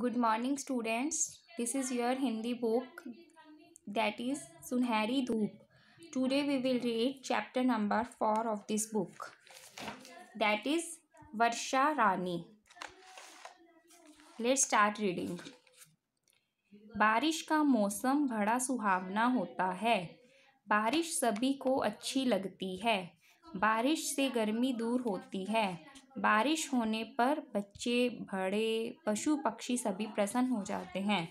Good morning students this is your Hindi book that is Sunahri Dhoop today we will read chapter number four of this book that is Varsha Rani let start reading बारिश का मौसम बड़ा सुहावना होता है बारिश सभी को अच्छी लगती है बारिश से गर्मी दूर होती है बारिश होने पर बच्चे बड़े पशु पक्षी सभी प्रसन्न हो जाते हैं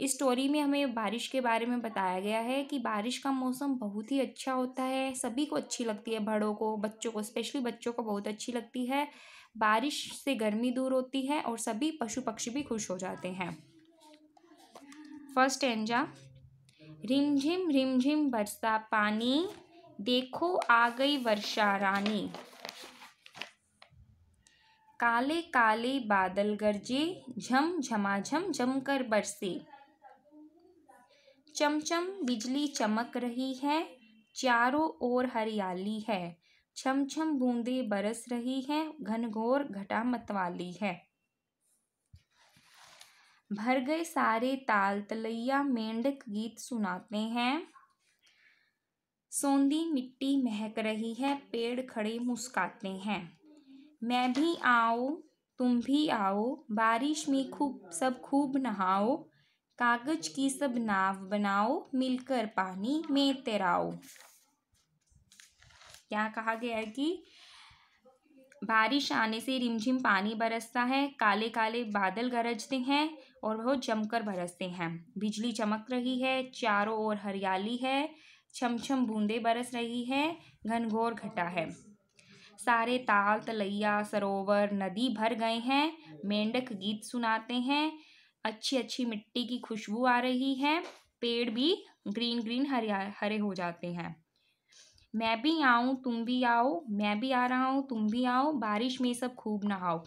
इस स्टोरी में हमें बारिश के बारे में बताया गया है कि बारिश का मौसम बहुत ही अच्छा होता है सभी को अच्छी लगती है बड़ों को बच्चों को स्पेशली बच्चों को बहुत अच्छी लगती है बारिश से गर्मी दूर होती है और सभी पशु पक्षी भी खुश हो जाते हैं फर्स्ट एंजा रिमझिम रिमझिम बरसा पानी देखो आ गई वर्षा रानी काले काले बादल गरजे झम झमाझम कर बरसे चमचम बिजली चमक रही है चारों ओर हरियाली है छम छम बूंदे बरस रही है घनघोर घटा मतवाली है भर गए सारे ताल तलैया मेंढक गीत सुनाते हैं सोंदी मिट्टी महक रही है पेड़ खड़े मुस्काते हैं मैं भी आओ तुम भी आओ बारिश में खूब सब खूब नहाओ कागज की सब नाव बनाओ मिलकर पानी में तैराओ क्या कहा गया है कि बारिश आने से रिमझिम पानी बरसता है काले काले बादल गरजते हैं और वह जमकर बरसते हैं बिजली चमक रही है चारों ओर हरियाली है छमछम बूंदे बरस रही है घनघोर घटा है सारे ताल तलैया सरोवर नदी भर गए हैं मेंढक गीत सुनाते हैं अच्छी अच्छी मिट्टी की खुशबू आ रही है पेड़ भी ग्रीन ग्रीन हरिया हरे हो जाते हैं मैं भी आऊँ तुम भी आओ मैं भी आ रहा हूँ तुम भी आओ बारिश में सब खूब नहाओ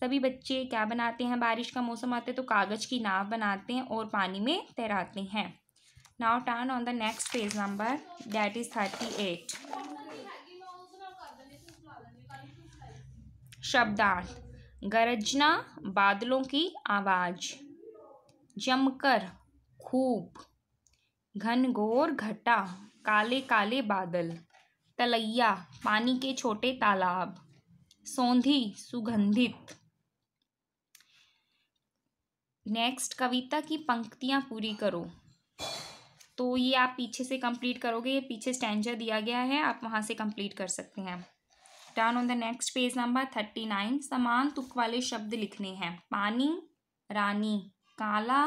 सभी बच्चे क्या बनाते हैं बारिश का मौसम आते तो कागज़ की नाव बनाते हैं और पानी में तैराते हैं now turn on the next page number that is thirty eight शब्दार्थ गरजना बादलों की आवाज़ जमकर खूब घनघोर घटा काले काले बादल तलैया पानी के छोटे तालाब सौंधी सुगंधित नेक्स्ट कविता की पंक्तियाँ पूरी करो तो ये आप पीछे से कंप्लीट करोगे ये पीछे स्टैंजा दिया गया है आप वहाँ से कंप्लीट कर सकते हैं on the next page number thirty nine समान तुक वाले शब्द लिखने हैं पानी रानी काला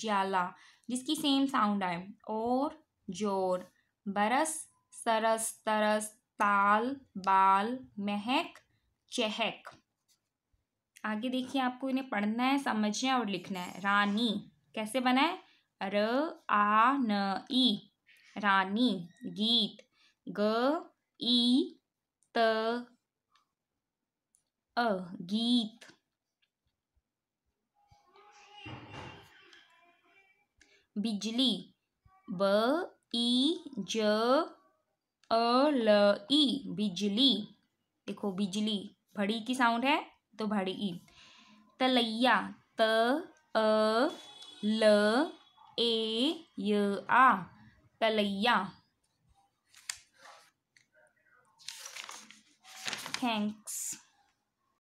ज्याला जिसकी सेम साउंड आए और जोर बरस सरस तरस ताल बाल महक चहक आगे देखिए आपको इन्हें पढ़ना है समझना है और लिखना है रानी कैसे बना है र आ न ई रानी गीत ग ई त अ गीत बिजली ब ई ज अ ल ई बिजली देखो बिजली भड़ी की साउंड है तो भड़ी ई तलैया त अ ल ए य आ तलैया Thanks.